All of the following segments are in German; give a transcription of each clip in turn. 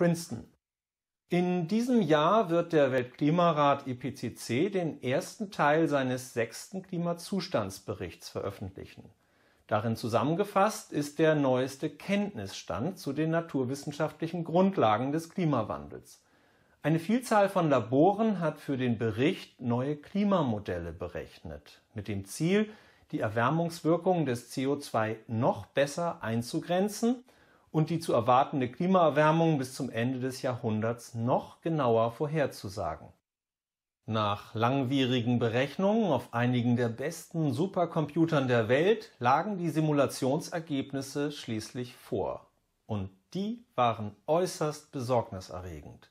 Princeton. In diesem Jahr wird der Weltklimarat IPCC e den ersten Teil seines sechsten Klimazustandsberichts veröffentlichen. Darin zusammengefasst ist der neueste Kenntnisstand zu den naturwissenschaftlichen Grundlagen des Klimawandels. Eine Vielzahl von Laboren hat für den Bericht neue Klimamodelle berechnet, mit dem Ziel, die Erwärmungswirkung des CO2 noch besser einzugrenzen und die zu erwartende Klimaerwärmung bis zum Ende des Jahrhunderts noch genauer vorherzusagen. Nach langwierigen Berechnungen auf einigen der besten Supercomputern der Welt lagen die Simulationsergebnisse schließlich vor. Und die waren äußerst besorgniserregend.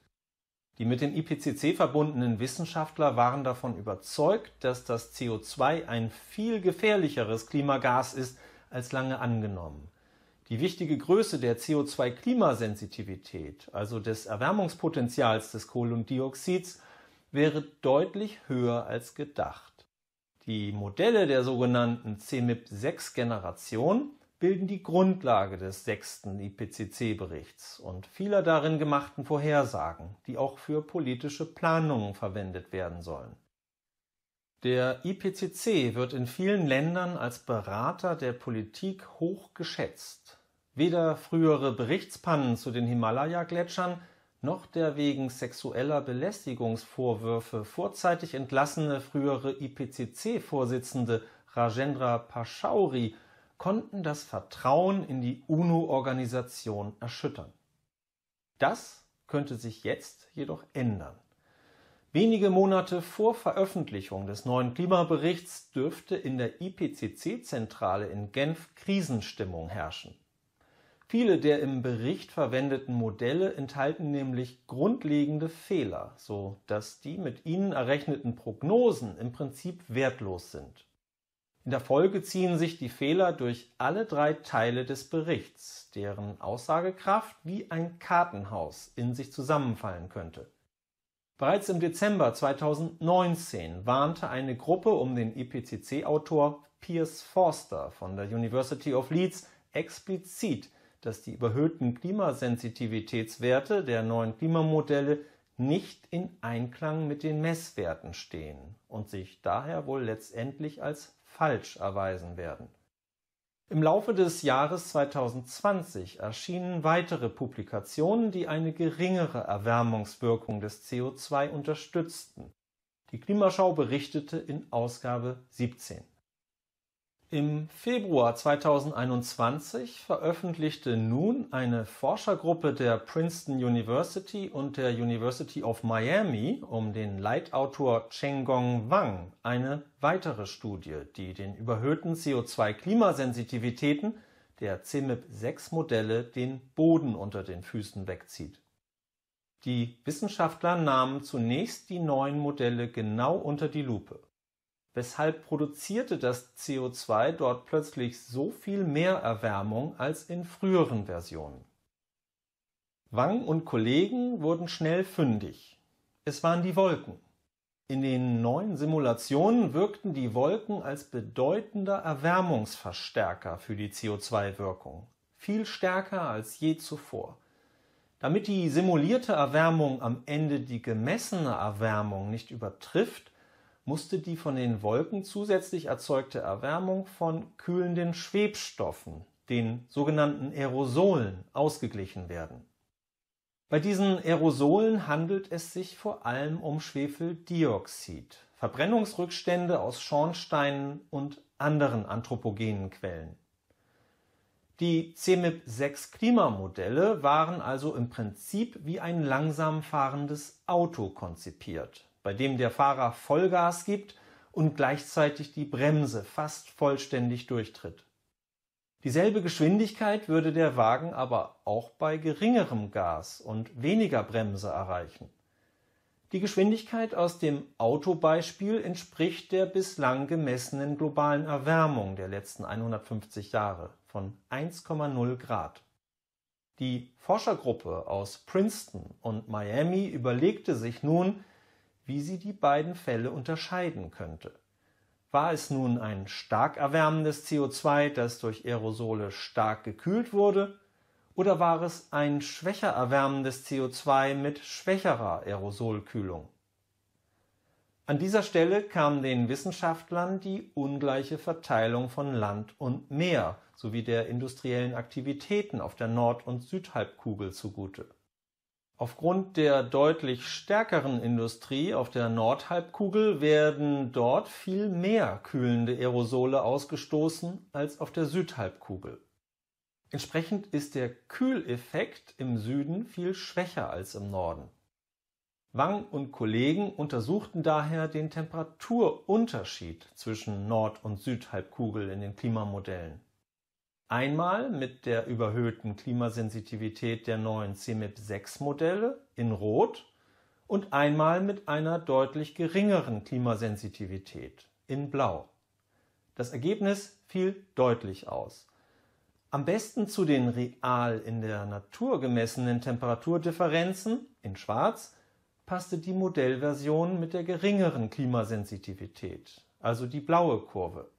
Die mit dem IPCC verbundenen Wissenschaftler waren davon überzeugt, dass das CO2 ein viel gefährlicheres Klimagas ist als lange angenommen. Die wichtige Größe der CO2-Klimasensitivität, also des Erwärmungspotenzials des Kohlendioxids, wäre deutlich höher als gedacht. Die Modelle der sogenannten CMIP-6-Generation bilden die Grundlage des sechsten IPCC-Berichts und vieler darin gemachten Vorhersagen, die auch für politische Planungen verwendet werden sollen. Der IPCC wird in vielen Ländern als Berater der Politik hoch geschätzt. Weder frühere Berichtspannen zu den Himalaya-Gletschern noch der wegen sexueller Belästigungsvorwürfe vorzeitig entlassene frühere IPCC-Vorsitzende Rajendra Pachauri konnten das Vertrauen in die UNO-Organisation erschüttern. Das könnte sich jetzt jedoch ändern. Wenige Monate vor Veröffentlichung des neuen Klimaberichts dürfte in der IPCC-Zentrale in Genf Krisenstimmung herrschen Viele der im Bericht verwendeten Modelle enthalten nämlich grundlegende Fehler, so dass die mit ihnen errechneten Prognosen im Prinzip wertlos sind. In der Folge ziehen sich die Fehler durch alle drei Teile des Berichts, deren Aussagekraft wie ein Kartenhaus in sich zusammenfallen könnte. Bereits im Dezember 2019 warnte eine Gruppe um den IPCC-Autor Piers Forster von der University of Leeds explizit dass die überhöhten Klimasensitivitätswerte der neuen Klimamodelle nicht in Einklang mit den Messwerten stehen und sich daher wohl letztendlich als falsch erweisen werden. Im Laufe des Jahres 2020 erschienen weitere Publikationen, die eine geringere Erwärmungswirkung des CO2 unterstützten. Die Klimaschau berichtete in Ausgabe 17. Im Februar 2021 veröffentlichte nun eine Forschergruppe der Princeton University und der University of Miami um den Leitautor Chenggong Wang eine weitere Studie, die den überhöhten CO2-Klimasensitivitäten der CMIP-6-Modelle den Boden unter den Füßen wegzieht. Die Wissenschaftler nahmen zunächst die neuen Modelle genau unter die Lupe Weshalb produzierte das CO2 dort plötzlich so viel mehr Erwärmung als in früheren Versionen? Wang und Kollegen wurden schnell fündig. Es waren die Wolken. In den neuen Simulationen wirkten die Wolken als bedeutender Erwärmungsverstärker für die CO2-Wirkung, viel stärker als je zuvor. Damit die simulierte Erwärmung am Ende die gemessene Erwärmung nicht übertrifft, musste die von den Wolken zusätzlich erzeugte Erwärmung von kühlenden Schwebstoffen, den sogenannten Aerosolen, ausgeglichen werden. Bei diesen Aerosolen handelt es sich vor allem um Schwefeldioxid, Verbrennungsrückstände aus Schornsteinen und anderen anthropogenen Quellen. Die CMIP-6-Klimamodelle waren also im Prinzip wie ein langsam fahrendes Auto konzipiert bei dem der Fahrer Vollgas gibt und gleichzeitig die Bremse fast vollständig durchtritt. Dieselbe Geschwindigkeit würde der Wagen aber auch bei geringerem Gas und weniger Bremse erreichen. Die Geschwindigkeit aus dem Autobeispiel entspricht der bislang gemessenen globalen Erwärmung der letzten 150 Jahre von 1,0 Grad. Die Forschergruppe aus Princeton und Miami überlegte sich nun, wie sie die beiden Fälle unterscheiden könnte. War es nun ein stark erwärmendes CO2, das durch Aerosole stark gekühlt wurde, oder war es ein schwächer erwärmendes CO2 mit schwächerer Aerosolkühlung? An dieser Stelle kam den Wissenschaftlern die ungleiche Verteilung von Land und Meer sowie der industriellen Aktivitäten auf der Nord- und Südhalbkugel zugute Aufgrund der deutlich stärkeren Industrie auf der Nordhalbkugel werden dort viel mehr kühlende Aerosole ausgestoßen als auf der Südhalbkugel. Entsprechend ist der Kühleffekt im Süden viel schwächer als im Norden. Wang und Kollegen untersuchten daher den Temperaturunterschied zwischen Nord- und Südhalbkugel in den Klimamodellen Einmal mit der überhöhten Klimasensitivität der neuen CMIP-6-Modelle in Rot und einmal mit einer deutlich geringeren Klimasensitivität in Blau. Das Ergebnis fiel deutlich aus. Am besten zu den real in der Natur gemessenen Temperaturdifferenzen in Schwarz passte die Modellversion mit der geringeren Klimasensitivität, also die blaue Kurve.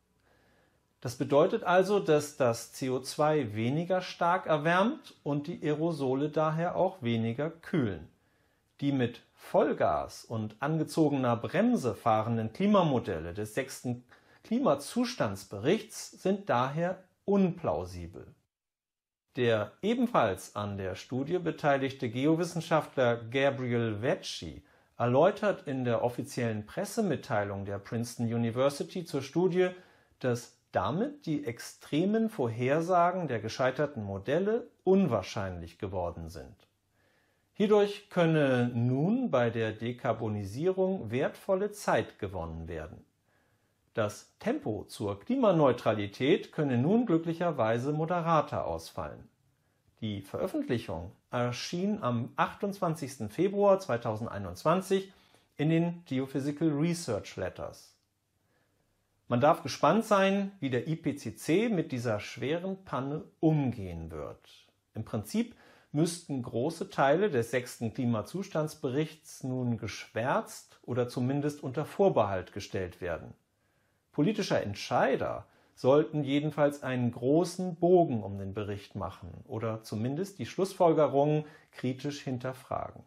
Das bedeutet also, dass das CO2 weniger stark erwärmt und die Aerosole daher auch weniger kühlen. Die mit Vollgas und angezogener Bremse fahrenden Klimamodelle des sechsten Klimazustandsberichts sind daher unplausibel. Der ebenfalls an der Studie beteiligte Geowissenschaftler Gabriel Vecchi erläutert in der offiziellen Pressemitteilung der Princeton University zur Studie, dass damit die extremen Vorhersagen der gescheiterten Modelle unwahrscheinlich geworden sind. Hierdurch könne nun bei der Dekarbonisierung wertvolle Zeit gewonnen werden. Das Tempo zur Klimaneutralität könne nun glücklicherweise moderater ausfallen. Die Veröffentlichung erschien am 28. Februar 2021 in den Geophysical Research Letters man darf gespannt sein, wie der IPCC mit dieser schweren Panne umgehen wird. Im Prinzip müssten große Teile des sechsten Klimazustandsberichts nun geschwärzt oder zumindest unter Vorbehalt gestellt werden. Politischer Entscheider sollten jedenfalls einen großen Bogen um den Bericht machen oder zumindest die Schlussfolgerungen kritisch hinterfragen.